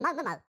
Mal, mal, mal.